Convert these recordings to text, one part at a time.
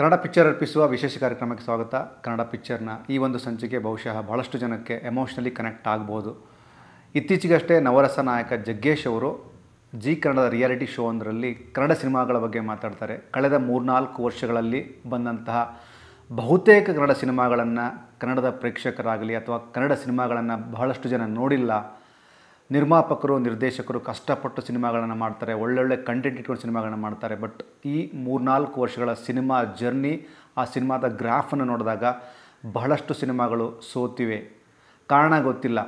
Kannada picture ಅರ್ಪಿಸುವ ವಿಶೇಷ ಕಾರ್ಯಕ್ರಮಕ್ಕೆ ಸ್ವಾಗತ ಕನ್ನಡ ಪಿಕ್ಚರ್ನ ಈ ಒಂದು ಸಂಚಿಕೆ ಬಹುಶಃ ಬಹಳಷ್ಟು ಜನಕ್ಕೆ ಎಮೋಷ್ನಲಿ ಕನೆಕ್ಟ್ ಆಗ್ಬೋದು ಇತ್ತೀಚೆಗಷ್ಟೇ ನವರಸ ನಾಯಕ ಜಗ್ಗೇಶ್ ಅವರು ಜಿ ಕನ್ನಡದ ರಿಯಾಲಿಟಿ ಶೋ ಒಂದರಲ್ಲಿ ಕನ್ನಡ ಸಿನಿಮಾಗಳ ಬಗ್ಗೆ ಮಾತಾಡ್ತಾರೆ ಕಳೆದ ಮೂರ್ನಾಲ್ಕು ವರ್ಷಗಳಲ್ಲಿ ಬಂದಂತಹ ಬಹುತೇಕ ಕನ್ನಡ ಸಿನಿಮಾಗಳನ್ನು ಕನ್ನಡದ ಪ್ರೇಕ್ಷಕರಾಗಲಿ ಅಥವಾ ಕನ್ನಡ ಸಿನಿಮಾಗಳನ್ನು ಬಹಳಷ್ಟು ಜನ ನೋಡಿಲ್ಲ ನಿರ್ಮಾಪಕರು ನಿರ್ದೇಶಕರು ಕಷ್ಟಪಟ್ಟು ಸಿನಿಮಾಗಳನ್ನು ಮಾಡ್ತಾರೆ ಒಳ್ಳೊಳ್ಳೆ ಕಂಟೆಂಟ್ ಇಟ್ಕೊಂಡು ಸಿನಿಮಾಗಳನ್ನ ಮಾಡ್ತಾರೆ ಬಟ್ ಈ ಮೂರ್ನಾಲ್ಕು ವರ್ಷಗಳ ಸಿನಿಮಾ ಜರ್ನಿ ಆ ಸಿನಿಮಾದ ಗ್ರಾಫನ್ನು ನೋಡಿದಾಗ ಬಹಳಷ್ಟು ಸಿನಿಮಾಗಳು ಸೋತಿವೆ ಕಾರಣ ಗೊತ್ತಿಲ್ಲ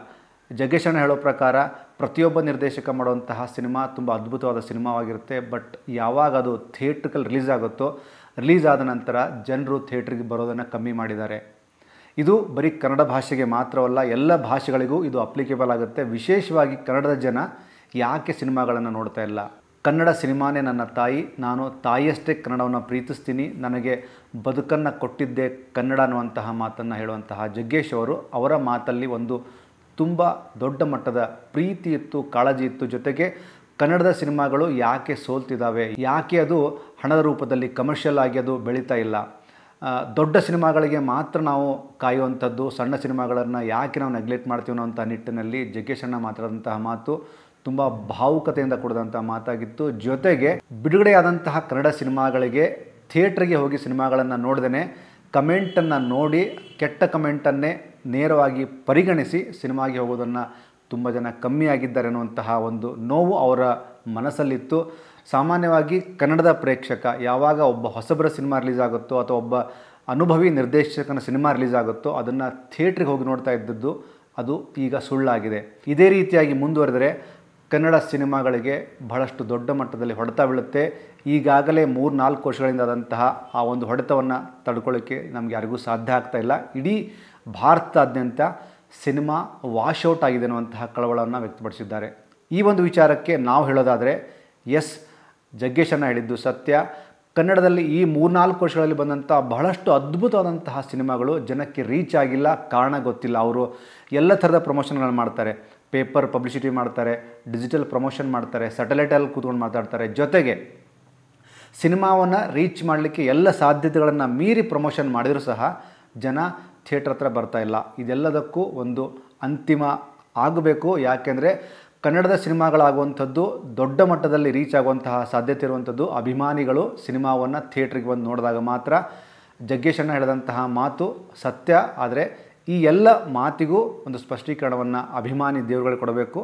ಜಗ್ಗೇಶ್ ಅಣ್ಣ ಹೇಳೋ ಪ್ರಕಾರ ಪ್ರತಿಯೊಬ್ಬ ನಿರ್ದೇಶಕ ಮಾಡುವಂತಹ ಸಿನಿಮಾ ತುಂಬ ಅದ್ಭುತವಾದ ಸಿನಿಮಾವಾಗಿರುತ್ತೆ ಬಟ್ ಯಾವಾಗ ಅದು ಥಿಯೇಟ್ರಿಕಲ್ ರಿಲೀಸ್ ಆಗುತ್ತೋ ರಿಲೀಸ್ ಆದ ನಂತರ ಜನರು ಥಿಯೇಟ್ರಿಗೆ ಬರೋದನ್ನು ಕಮ್ಮಿ ಮಾಡಿದ್ದಾರೆ ಇದು ಬರೀ ಕನ್ನಡ ಭಾಷೆಗೆ ಮಾತ್ರವಲ್ಲ ಎಲ್ಲ ಭಾಷೆಗಳಿಗೂ ಇದು ಅಪ್ಲಿಕೇಬಲ್ ಆಗುತ್ತೆ ವಿಶೇಷವಾಗಿ ಕನ್ನಡದ ಜನ ಯಾಕೆ ಸಿನಿಮಾಗಳನ್ನು ನೋಡ್ತಾ ಇಲ್ಲ ಕನ್ನಡ ಸಿನಿಮಾನೇ ನನ್ನ ತಾಯಿ ನಾನು ತಾಯಿಯಷ್ಟೇ ಕನ್ನಡವನ್ನು ಪ್ರೀತಿಸ್ತೀನಿ ನನಗೆ ಬದುಕನ್ನು ಕೊಟ್ಟಿದ್ದೆ ಕನ್ನಡ ಅನ್ನುವಂತಹ ಮಾತನ್ನು ಹೇಳುವಂತಹ ಜಗ್ಗೇಶ್ ಅವರು ಅವರ ಮಾತಲ್ಲಿ ಒಂದು ತುಂಬ ದೊಡ್ಡ ಮಟ್ಟದ ಪ್ರೀತಿ ಇತ್ತು ಕಾಳಜಿ ಇತ್ತು ಜೊತೆಗೆ ಕನ್ನಡದ ಸಿನಿಮಾಗಳು ಯಾಕೆ ಸೋಲ್ತಿದ್ದಾವೆ ಯಾಕೆ ಅದು ಹಣದ ರೂಪದಲ್ಲಿ ಕಮರ್ಷಿಯಲ್ ಆಗಿ ಅದು ಬೆಳೀತಾ ಇಲ್ಲ ದೊಡ್ಡ ಸಿನಿಮಾಗಳಿಗೆ ಮಾತ್ರ ನಾವು ಕಾಯುವಂಥದ್ದು ಸಣ್ಣ ಸಿನಿಮಾಗಳನ್ನು ಯಾಕೆ ನಾವು ನೆಗ್ಲೆಕ್ಟ್ ಮಾಡ್ತೀವಿ ಅಂತ ನಿಟ್ಟಿನಲ್ಲಿ ಜಗ್ಗೇಶ್ ಅಣ್ಣ ಮಾತಾಡಿದಂತಹ ಮಾತು ತುಂಬ ಭಾವುಕತೆಯಿಂದ ಕೂಡಿದಂಥ ಮಾತಾಗಿತ್ತು ಜೊತೆಗೆ ಬಿಡುಗಡೆಯಾದಂತಹ ಕನ್ನಡ ಸಿನಿಮಾಗಳಿಗೆ ಥಿಯೇಟ್ರಿಗೆ ಹೋಗಿ ಸಿನಿಮಾಗಳನ್ನು ನೋಡ್ದೇ ಕಮೆಂಟನ್ನು ನೋಡಿ ಕೆಟ್ಟ ಕಮೆಂಟನ್ನೇ ನೇರವಾಗಿ ಪರಿಗಣಿಸಿ ಸಿನಿಮಾಗೆ ಹೋಗೋದನ್ನು ತುಂಬ ಜನ ಕಮ್ಮಿ ಆಗಿದ್ದಾರೆ ಅನ್ನುವಂತಹ ಒಂದು ನೋವು ಅವರ ಮನಸ್ಸಲ್ಲಿತ್ತು ಸಾಮಾನ್ಯವಾಗಿ ಕನ್ನಡದ ಪ್ರೇಕ್ಷಕ ಯಾವಾಗ ಒಬ್ಬ ಹೊಸಬರ ಸಿನಿಮಾ ರಿಲೀಸ್ ಆಗುತ್ತೋ ಅಥವಾ ಒಬ್ಬ ಅನುಭವಿ ನಿರ್ದೇಶಕನ ಸಿನಿಮಾ ರಿಲೀಸ್ ಆಗುತ್ತೋ ಅದನ್ನು ಥಿಯೇಟ್ರಿಗೆ ಹೋಗಿ ನೋಡ್ತಾ ಇದ್ದದ್ದು ಅದು ಈಗ ಸುಳ್ಳಾಗಿದೆ ಇದೇ ರೀತಿಯಾಗಿ ಮುಂದುವರೆದರೆ ಕನ್ನಡ ಸಿನಿಮಾಗಳಿಗೆ ಬಹಳಷ್ಟು ದೊಡ್ಡ ಮಟ್ಟದಲ್ಲಿ ಹೊಡೆತ ಬೀಳುತ್ತೆ ಈಗಾಗಲೇ ಮೂರು ನಾಲ್ಕು ವರ್ಷಗಳಿಂದ ಆ ಒಂದು ಹೊಡೆತವನ್ನು ತಡ್ಕೊಳ್ಳೋಕ್ಕೆ ನಮಗೆ ಯಾರಿಗೂ ಸಾಧ್ಯ ಆಗ್ತಾ ಇಲ್ಲ ಇಡೀ ಭಾರತದಾದ್ಯಂತ ಸಿನಿಮಾ ವಾಶೌಟ್ ಆಗಿದೆ ಅನ್ನುವಂತಹ ಕಳವಳವನ್ನು ವ್ಯಕ್ತಪಡಿಸಿದ್ದಾರೆ ಈ ಒಂದು ವಿಚಾರಕ್ಕೆ ನಾವು ಹೇಳೋದಾದರೆ ಎಸ್ ಜಗ್ಗೇಶನ್ನ ಹೇಳಿದ್ದು ಸತ್ಯ ಕನ್ನಡದಲ್ಲಿ ಈ ಮೂರ್ನಾಲ್ಕು ವರ್ಷಗಳಲ್ಲಿ ಬಂದಂಥ ಬಹಳಷ್ಟು ಅದ್ಭುತವಾದಂತಹ ಸಿನಿಮಾಗಳು ಜನಕ್ಕೆ ರೀಚ್ ಆಗಿಲ್ಲ ಕಾರಣ ಗೊತ್ತಿಲ್ಲ ಅವರು ಎಲ್ಲ ಥರದ ಪ್ರಮೋಷನ್ಗಳನ್ನು ಮಾಡ್ತಾರೆ ಪೇಪರ್ ಪಬ್ಲಿಸಿಟಿ ಮಾಡ್ತಾರೆ ಡಿಜಿಟಲ್ ಪ್ರಮೋಷನ್ ಮಾಡ್ತಾರೆ ಸ್ಯಾಟಲೈಟಲ್ಲಿ ಕೂತ್ಕೊಂಡು ಮಾತಾಡ್ತಾರೆ ಜೊತೆಗೆ ಸಿನಿಮಾವನ್ನು ರೀಚ್ ಮಾಡಲಿಕ್ಕೆ ಎಲ್ಲ ಸಾಧ್ಯತೆಗಳನ್ನು ಮೀರಿ ಪ್ರಮೋಷನ್ ಮಾಡಿದರೂ ಸಹ ಜನ ಥಿಯೇಟ್ರ್ ಹತ್ರ ಬರ್ತಾ ಇಲ್ಲ ಇದೆಲ್ಲದಕ್ಕೂ ಒಂದು ಅಂತಿಮ ಆಗಬೇಕು ಯಾಕೆಂದರೆ ಕನ್ನಡದ ಸಿನಿಮಾಗಳಾಗುವಂಥದ್ದು ದೊಡ್ಡ ಮಟ್ಟದಲ್ಲಿ ರೀಚ್ ಆಗುವಂತಹ ಸಾಧ್ಯತೆ ಇರುವಂಥದ್ದು ಅಭಿಮಾನಿಗಳು ಸಿನಿಮಾವನ್ನು ಥಿಯೇಟ್ರಿಗೆ ಬಂದು ನೋಡಿದಾಗ ಮಾತ್ರ ಜಗ್ಗೇಶಣ್ಣ ಹೇಳಿದಂತಹ ಮಾತು ಸತ್ಯ ಆದರೆ ಈ ಎಲ್ಲ ಮಾತಿಗೂ ಒಂದು ಸ್ಪಷ್ಟೀಕರಣವನ್ನು ಅಭಿಮಾನಿ ದೇವರುಗಳು ಕೊಡಬೇಕು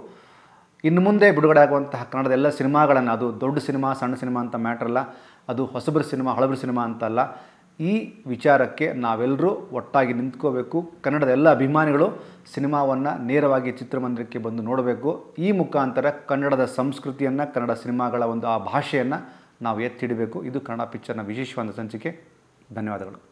ಇನ್ನು ಮುಂದೆ ಬಿಡುಗಡೆ ಆಗುವಂತಹ ಕನ್ನಡದ ಎಲ್ಲ ಸಿನಿಮಾಗಳನ್ನು ಅದು ದೊಡ್ಡ ಸಿನಿಮಾ ಸಣ್ಣ ಸಿನಿಮಾ ಅಂತ ಮ್ಯಾಟ್ರಲ್ಲ ಅದು ಹೊಸಬ್ರ ಸಿನಿಮಾ ಹಳಬ್ರ ಸಿನಿಮಾ ಅಂತಲ್ಲ ಈ ವಿಚಾರಕ್ಕೆ ನಾವೆಲ್ಲರೂ ಒಟ್ಟಾಗಿ ನಿಂತ್ಕೋಬೇಕು ಕನ್ನಡದ ಎಲ್ಲ ಅಭಿಮಾನಿಗಳು ಸಿನಿಮಾವನ್ನು ನೇರವಾಗಿ ಚಿತ್ರಮಂದಿರಕ್ಕೆ ಬಂದು ನೋಡಬೇಕು ಈ ಮುಖಾಂತರ ಕನ್ನಡದ ಸಂಸ್ಕೃತಿಯನ್ನು ಕನ್ನಡ ಸಿನಿಮಾಗಳ ಒಂದು ಆ ಭಾಷೆಯನ್ನು ನಾವು ಎತ್ತಿಡಬೇಕು ಇದು ಕನ್ನಡ ಪಿಕ್ಚರ್ನ ವಿಶೇಷವಾದ ಸಂಚಿಕೆ ಧನ್ಯವಾದಗಳು